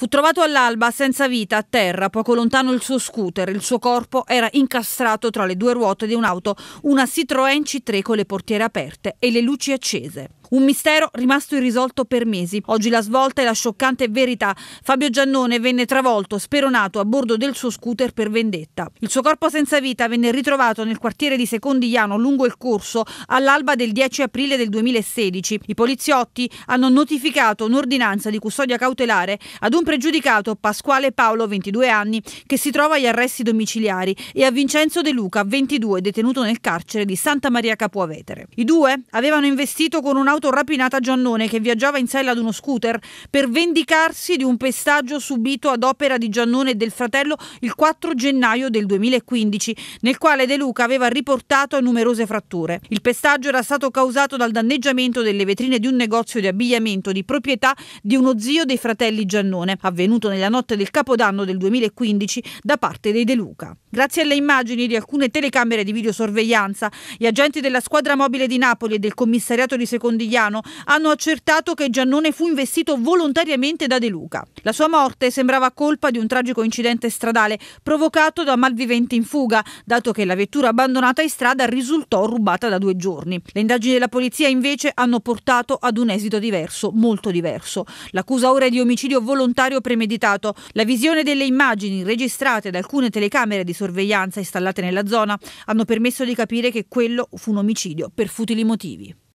Fu trovato all'alba senza vita a terra, poco lontano il suo scooter. Il suo corpo era incastrato tra le due ruote di un'auto, una Citroën C3 con le portiere aperte e le luci accese. Un mistero rimasto irrisolto per mesi. Oggi la svolta è la scioccante verità. Fabio Giannone venne travolto, speronato a bordo del suo scooter per vendetta. Il suo corpo senza vita venne ritrovato nel quartiere di Secondigliano lungo il corso all'alba del 10 aprile del 2016. I poliziotti hanno notificato un'ordinanza di custodia cautelare ad un pregiudicato Pasquale Paolo, 22 anni, che si trova agli arresti domiciliari, e a Vincenzo De Luca, 22, detenuto nel carcere di Santa Maria Capuavetere. I due avevano investito con un'auto rapinata a Giannone che viaggiava in sella ad uno scooter per vendicarsi di un pestaggio subito ad opera di Giannone e del fratello il 4 gennaio del 2015, nel quale De Luca aveva riportato numerose fratture. Il pestaggio era stato causato dal danneggiamento delle vetrine di un negozio di abbigliamento di proprietà di uno zio dei fratelli Giannone, avvenuto nella notte del Capodanno del 2015 da parte dei De Luca. Grazie alle immagini di alcune telecamere di videosorveglianza, gli agenti della squadra mobile di Napoli e del commissariato di Secondigliano hanno accertato che Giannone fu investito volontariamente da De Luca. La sua morte sembrava colpa di un tragico incidente stradale provocato da malviventi in fuga, dato che la vettura abbandonata in strada risultò rubata da due giorni. Le indagini della polizia invece hanno portato ad un esito diverso, molto diverso. L'accusa ora è di omicidio volontario contrario premeditato. La visione delle immagini registrate da alcune telecamere di sorveglianza installate nella zona hanno permesso di capire che quello fu un omicidio per futili motivi.